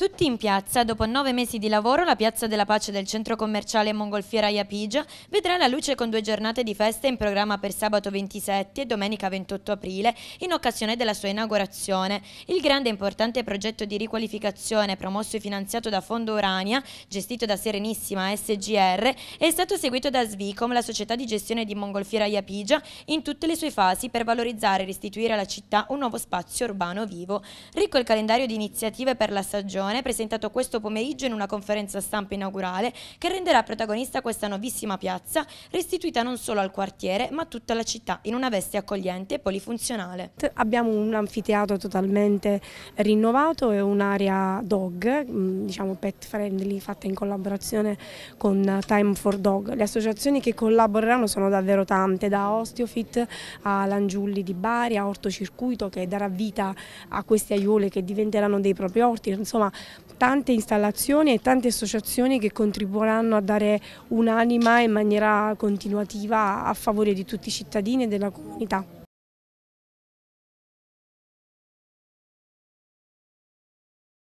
Tutti in piazza, dopo nove mesi di lavoro, la Piazza della Pace del centro commerciale Mongolfiera Iapigia vedrà la luce con due giornate di festa in programma per sabato 27 e domenica 28 aprile in occasione della sua inaugurazione. Il grande e importante progetto di riqualificazione promosso e finanziato da Fondo Urania, gestito da Serenissima SGR, è stato seguito da Svicom, la società di gestione di Mongolfiera Iapigia, in tutte le sue fasi per valorizzare e restituire alla città un nuovo spazio urbano vivo. Ricco il calendario di iniziative per la stagione Unione, presentato questo pomeriggio in una conferenza stampa inaugurale che renderà protagonista questa nuovissima piazza, restituita non solo al quartiere ma a tutta la città in una veste accogliente e polifunzionale. Abbiamo un anfiteatro totalmente rinnovato e un'area dog, mm, diciamo pet friendly, fatta in collaborazione con Time for Dog. Le associazioni che collaboreranno sono davvero tante, da Osteofit a Langiulli di Bari, a Orto Circuito che darà vita a queste aiuole che diventeranno dei propri orti, insomma tante installazioni e tante associazioni che contribuiranno a dare un'anima in maniera continuativa a favore di tutti i cittadini e della comunità.